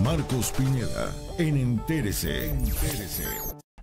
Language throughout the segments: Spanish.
Marcos Piñera, en Entérese.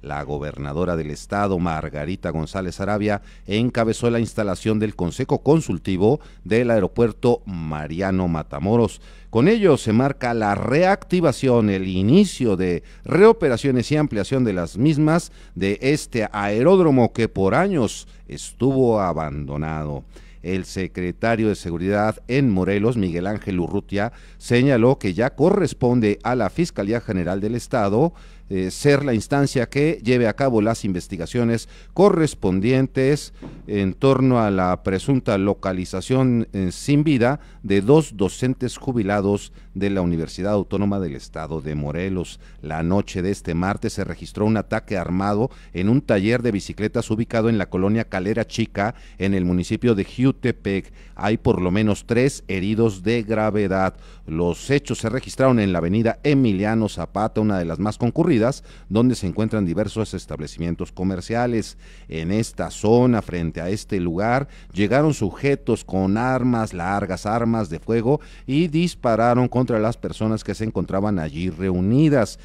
La gobernadora del estado, Margarita González Arabia, encabezó la instalación del Consejo Consultivo del aeropuerto Mariano Matamoros. Con ello se marca la reactivación, el inicio de reoperaciones y ampliación de las mismas de este aeródromo que por años estuvo abandonado. El secretario de Seguridad en Morelos, Miguel Ángel Urrutia, señaló que ya corresponde a la Fiscalía General del Estado eh, ser la instancia que lleve a cabo las investigaciones correspondientes en torno a la presunta localización eh, sin vida de dos docentes jubilados de la Universidad Autónoma del Estado de Morelos. La noche de este martes se registró un ataque armado en un taller de bicicletas ubicado en la colonia Calera Chica, en el municipio de Jutepec. Hay por lo menos tres heridos de gravedad. Los hechos se registraron en la avenida Emiliano Zapata, una de las más concurridas donde se encuentran diversos establecimientos comerciales. En esta zona, frente a este lugar, llegaron sujetos con armas, largas armas de fuego, y dispararon contra las personas que se encontraban allí reunidas.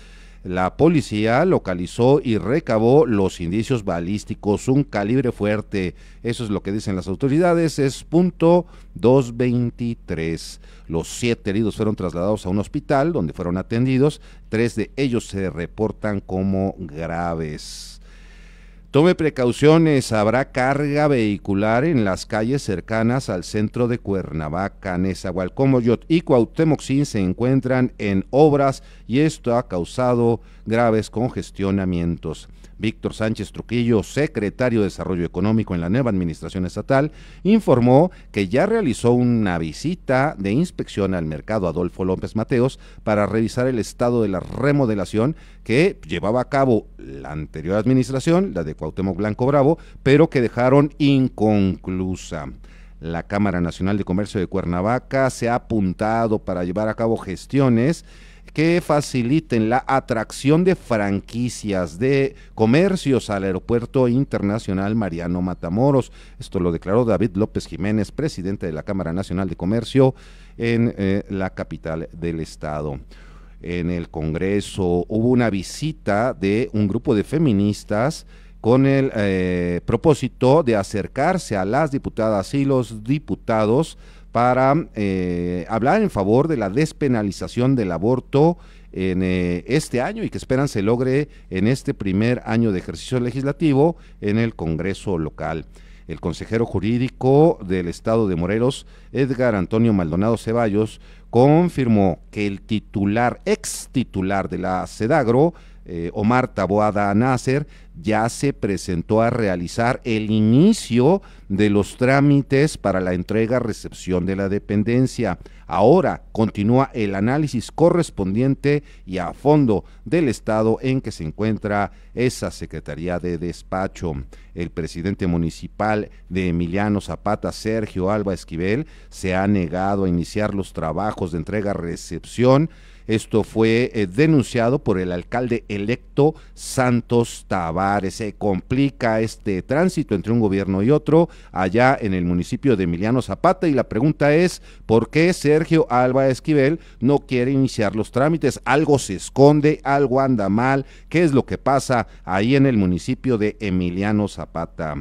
La policía localizó y recabó los indicios balísticos, un calibre fuerte. Eso es lo que dicen las autoridades, es punto 223. Los siete heridos fueron trasladados a un hospital donde fueron atendidos. Tres de ellos se reportan como graves. Tome precauciones, habrá carga vehicular en las calles cercanas al centro de Cuernavaca, Nezahualcomoyot y Cuauhtémoc se encuentran en obras y esto ha causado graves congestionamientos. Víctor Sánchez Truquillo, secretario de Desarrollo Económico en la nueva administración estatal, informó que ya realizó una visita de inspección al mercado Adolfo López Mateos para revisar el estado de la remodelación que llevaba a cabo la anterior administración, la de Cuauhtémoc Blanco Bravo, pero que dejaron inconclusa. La Cámara Nacional de Comercio de Cuernavaca se ha apuntado para llevar a cabo gestiones que faciliten la atracción de franquicias de comercios al Aeropuerto Internacional Mariano Matamoros. Esto lo declaró David López Jiménez, presidente de la Cámara Nacional de Comercio en eh, la capital del estado en el Congreso hubo una visita de un grupo de feministas con el eh, propósito de acercarse a las diputadas y los diputados para eh, hablar en favor de la despenalización del aborto en eh, este año y que esperan se logre en este primer año de ejercicio legislativo en el Congreso local. El consejero jurídico del Estado de Morelos, Edgar Antonio Maldonado Ceballos, confirmó que el titular, ex titular de la SEDAGRO, eh, Omar Taboada Nasser, ya se presentó a realizar el inicio de los trámites para la entrega-recepción de la dependencia. Ahora continúa el análisis correspondiente y a fondo del estado en que se encuentra esa Secretaría de Despacho. El presidente municipal de Emiliano Zapata, Sergio Alba Esquivel, se ha negado a iniciar los trabajos de entrega-recepción esto fue eh, denunciado por el alcalde electo Santos Tavares. Se complica este tránsito entre un gobierno y otro allá en el municipio de Emiliano Zapata y la pregunta es, ¿por qué se Sergio Alba Esquivel no quiere iniciar los trámites. Algo se esconde, algo anda mal. ¿Qué es lo que pasa ahí en el municipio de Emiliano Zapata?